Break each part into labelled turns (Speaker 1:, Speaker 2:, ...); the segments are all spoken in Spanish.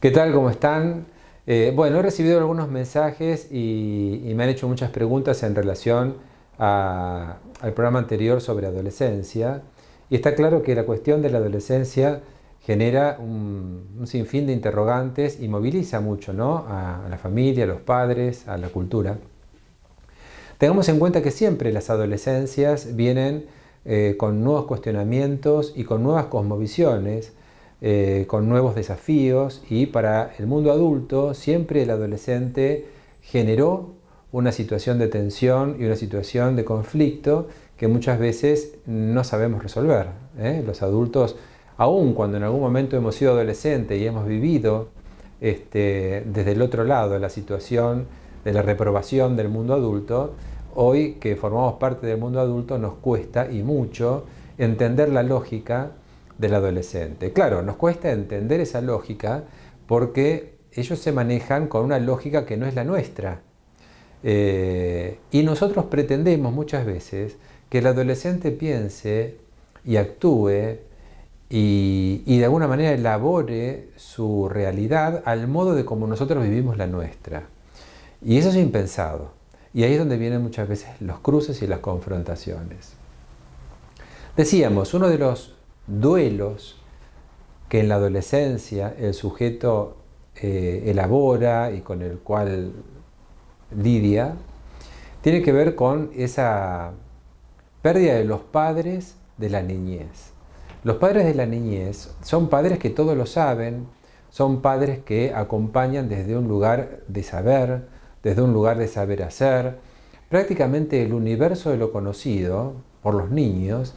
Speaker 1: ¿Qué tal? ¿Cómo están? Eh, bueno, he recibido algunos mensajes y, me han hecho muchas preguntas en relación al programa anterior sobre adolescencia. Y está claro que la cuestión de la adolescencia genera un, sinfín de interrogantes y moviliza mucho ¿no? a, la familia, a los padres, a la cultura. Tengamos en cuenta que siempre las adolescencias vienen eh, con nuevos cuestionamientos y con nuevas cosmovisiones eh, con nuevos desafíos y para el mundo adulto siempre el adolescente generó una situación de tensión y una situación de conflicto que muchas veces no sabemos resolver. ¿eh? Los adultos, aun cuando en algún momento hemos sido adolescentes y hemos vivido este, desde el otro lado la situación de la reprobación del mundo adulto, hoy que formamos parte del mundo adulto nos cuesta y mucho entender la lógica del adolescente. Claro, nos cuesta entender esa lógica porque ellos se manejan con una lógica que no es la nuestra. Eh, y nosotros pretendemos muchas veces que el adolescente piense y actúe y, y, de alguna manera elabore su realidad al modo de como nosotros vivimos la nuestra. Y eso es impensado. Y ahí es donde vienen muchas veces los cruces y las confrontaciones. Decíamos, uno de los duelos que en la adolescencia el sujeto eh, elabora y con el cual lidia, tiene que ver con esa pérdida de los padres de la niñez. Los padres de la niñez son padres que todos lo saben, son padres que acompañan desde un lugar de saber, desde un lugar de saber hacer. Prácticamente el universo de lo conocido por los niños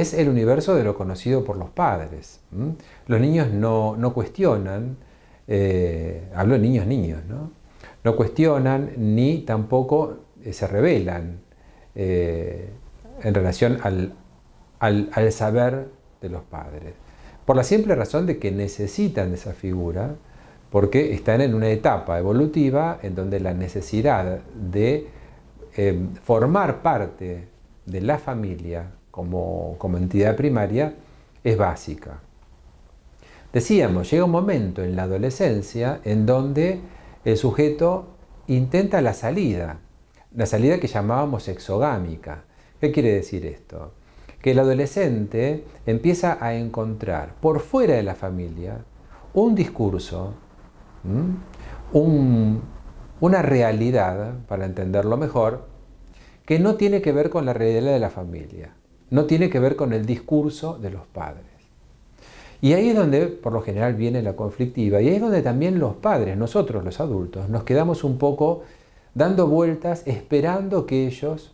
Speaker 1: es el universo de lo conocido por los padres. Los niños no, cuestionan, eh, hablo de niños, niños, ¿no? cuestionan ni tampoco eh, se rebelan eh, en relación al, saber de los padres. Por la simple razón de que necesitan esa figura, porque están en una etapa evolutiva en donde la necesidad de formar parte de la familia como, entidad primaria es básica. Decíamos, llega un momento en la adolescencia en donde el sujeto intenta la salida, la salida que llamábamos exogámica. ¿Qué quiere decir esto? Que el adolescente empieza a encontrar por fuera de la familia un discurso, una realidad, para entenderlo mejor, que no tiene que ver con la realidad de la familia no tiene que ver con el discurso de los padres. Y ahí es donde, por lo general, viene la conflictiva, y ahí es donde también los padres, nosotros los adultos, nos quedamos un poco dando vueltas, esperando que ellos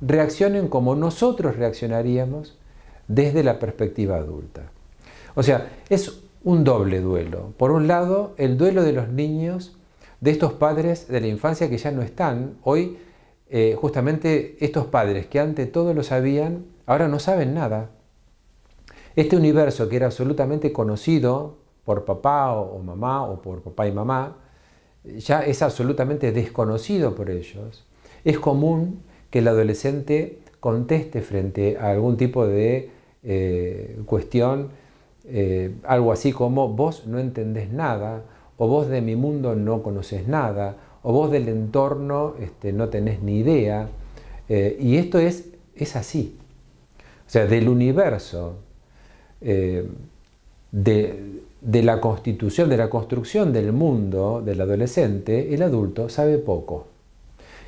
Speaker 1: reaccionen como nosotros reaccionaríamos desde la perspectiva adulta. O sea, es un doble duelo. Por un lado, el duelo de los niños, de estos padres de la infancia que ya no están. Hoy, eh, justamente estos padres que ante todo lo sabían, Ahora no saben nada. Este universo que era absolutamente conocido por papá o, mamá o por papá y mamá, ya es absolutamente desconocido por ellos. Es común que el adolescente conteste frente a algún tipo de eh, cuestión eh, algo así como vos no entendés nada, o vos de mi mundo no conoces nada, o vos del entorno este, no tenés ni idea. Eh, y esto es, es así o sea, del universo, eh, de, la constitución, de la construcción del mundo del adolescente, el adulto sabe poco.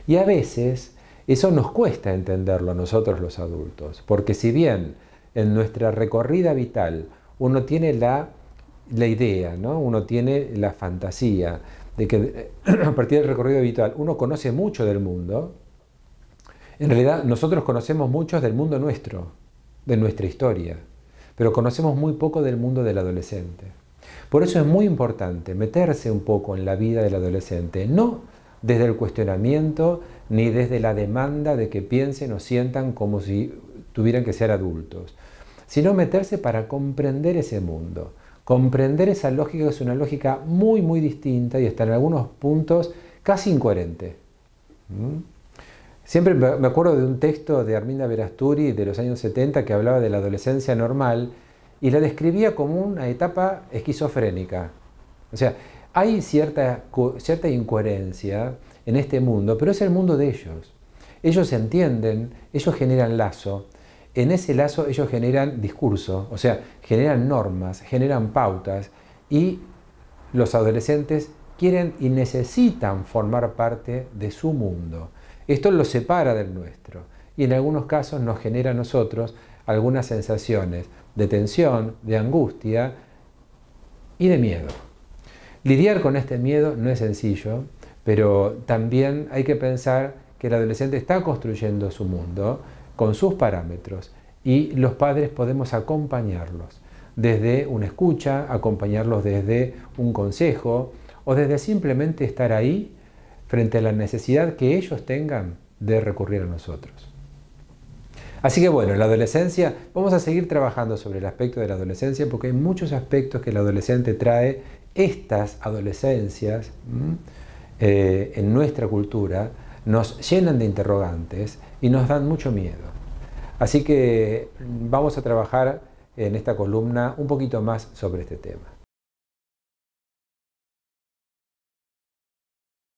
Speaker 1: Y a veces eso nos cuesta entenderlo a nosotros los adultos, porque si bien en nuestra recorrida vital uno tiene la, idea, ¿no? uno tiene la fantasía de que eh, a partir del recorrido vital uno conoce mucho del mundo, en realidad nosotros conocemos mucho del mundo nuestro de nuestra historia, pero conocemos muy poco del mundo del adolescente. Por eso es muy importante meterse un poco en la vida del adolescente, no desde el cuestionamiento ni desde la demanda de que piensen o sientan como si tuvieran que ser adultos, sino meterse para comprender ese mundo. Comprender esa lógica que es una lógica muy, muy distinta y estar en algunos puntos casi incoherente. ¿Mm? Siempre me acuerdo de un texto de Arminda Verasturi de los años 70 que hablaba de la adolescencia normal y la describía como una etapa esquizofrénica. O sea, hay cierta, cierta incoherencia en este mundo, pero es el mundo de ellos. Ellos entienden, ellos generan lazo, en ese lazo ellos generan discurso, o sea, generan normas, generan pautas y los adolescentes quieren y necesitan formar parte de su mundo. Esto lo separa del nuestro y en algunos casos nos genera a nosotros algunas sensaciones de tensión, de angustia y de miedo. Lidiar con este miedo no es sencillo, pero también hay que pensar que el adolescente está construyendo su mundo con sus parámetros y los padres podemos acompañarlos desde una escucha, acompañarlos desde un consejo o desde simplemente estar ahí frente a la necesidad que ellos tengan de recurrir a nosotros. Así que bueno, en la adolescencia vamos a seguir trabajando sobre el aspecto de la adolescencia porque hay muchos aspectos que la adolescente trae, estas adolescencias eh, en nuestra cultura nos llenan de interrogantes y nos dan mucho miedo. Así que vamos a trabajar en esta columna un poquito más sobre este tema.